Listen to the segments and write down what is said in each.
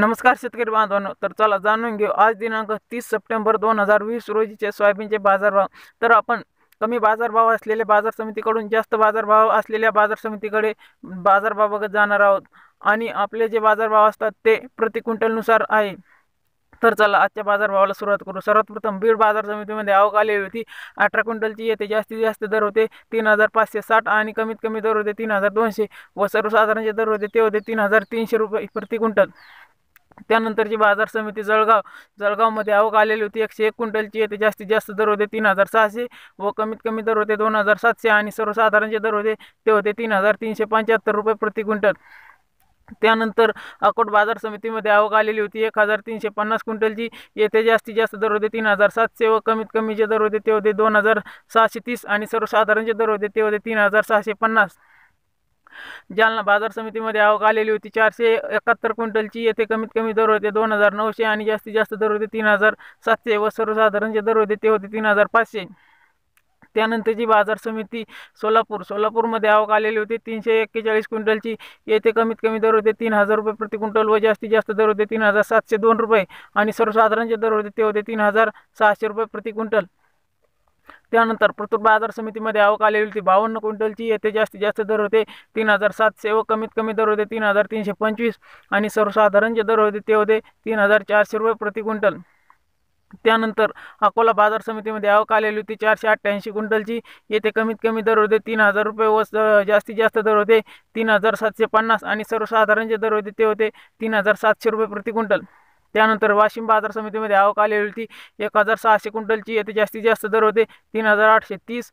नमस्कार शेतकरी बांधवांनो तर चला जाणून घेऊ आज दिनांक तीस सप्टेंबर दोन हजार वीस रोजीचे सोयाबीनचे बाजारभाव तर आपण कमी बाजारभाव असलेल्या बाजार समितीकडून जास्त बाजारभाव असलेल्या बाजार समितीकडे बाजारभाव बघत जाणार आहोत आणि आपले जे बाजारभाव असतात ते प्रति क्विंटलनुसार आहे तर चला आजच्या बाजारभावाला सुरुवात करू सर्वात प्रथम बीड बाजार समितीमध्ये आवक आलेली होती अठरा क्विंटलची येते जास्तीत जास्त दर होते तीन हजार पाचशे साठ आणि कमीत कमी दर होते तीन हजार दोनशे व सर्वसाधारणचे दर होते ते होते तीन हजार तीनशे रुपये प्रति क्विंटल त्यानंतरची बाजार जलगाव जलगाव मे आवक आती होती एकशे एक क्विंटलची येते जास्तीत जास्त दर होते तीन हजार सहाशे व कमीत कमी दर होते दोन हजार सातशे आणि सर्वसाधारणचे दर होते ते होते तीन हजार तीनशे पंच्याहत्तर रुपये प्रति क्विंटल त्यानंतर अकोट बाजार समितीमध्ये आवक आलेली होती एक हजार तीनशे पन्नास क्विंटलची येथे जास्तीत जास्त दर होते तीन हजार सातशे व कमीत कमी जे दर होते होते दोन हजार सहाशे तीस आणि सर्वसाधारणचे दर होते होते तीन हजार सहाशे पन्नास जालना बाजार समितीमध्ये आवक आती चारशे एकाहत्तर क्विंटलची येथे कमीत कमी दर होते दोन हजार नौशे आणि जास्तीत जास्त दर होते तीन हजार सातशे व सर्वसाधारण जे दर होते होते तीन हजार पाचशे जी बाजार समिति सोलापुर सोलापुर आवक आलेली होती तीनशे एक्केचाळीस क्विंटलची येथे कमीत कमी दर होते तीन हजार रुपये प्रति क्विंटल व जास्तीत जास्त दर होते तीन हजार सातशे दोन रुपये आणि सर्वसाधारण जे दर होते होते तीन हजार सहाशे रुपये प्रति क्विंटल त्यानंतर प्रतूर बाजार समितीमध्ये आवक आलेली होती बावन्न क्विंटलची येथे जास्तीत जास्त दर होते तीन हजार सातशे व कमीत कमी दर होते तीन हजार तीनशे पंचवीस आणि सर्वसाधारण जे दर होते ते होते तीन हजार चारशे रुपये प्रति क्विंटल त्यानंतर अकोला बाजार समितीमध्ये आवक आलेली होती चारशे अठ्ठ्याऐंशी क्विंटलची येथे कमीत कमी दर होते तीन हजार रुपये व जास्तीत जास्त दर होते तीन हजार सातशे पन्नास आणि सर्वसाधारण जे दर होते ते होते तीन हजार सातशे रुपये प्रति क्विंटल त्यानंतर वाशिम बाजार समितीमध्ये आवक आती एक हजार सहाशे क्विंटलची येथे जास्तीत जास्त दर होते तीन हजार आठशे तीस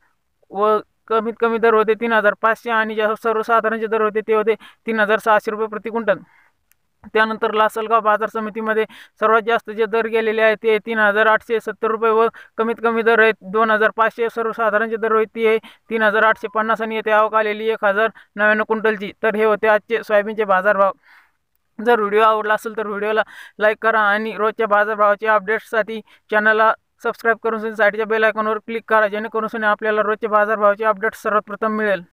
व कमीत कमी दर होते तीन हजार पाचशे आणि ज्या सर्वसाधारणचे दर होते होते तीन हजार सहाशे रुपये प्रति क्विंटल त्यानंतर लासलगाव बाजार समितीमध्ये सर्वात जास्त जे दर गेलेले तीन हजार आठशे सत्तर रुपये व कमीत कमी दर है दोन हजार पाचशे सर्वसाधारणचे दर होते है तीन हजार आठशे पन्ना आणि आवक आलेली एक हजार नव्याण्णव क्विंटलची तर हे होते आजचे सोयाबीनचे बाजारभाव जर व्हिडिओ आवडला असेल तर व्हिडिओला लाईक करा आणि रोजच्या बाजारभावाच्या अपडेट्ससाठी चॅनलला सबस्क्राईब करून साईडच्या बेल आयकॉनवर क्लिक करा जेणेकरून आपल्याला रोजच्या बाजारभावाचे अपडेट्स सर्वप्रथम मिळेल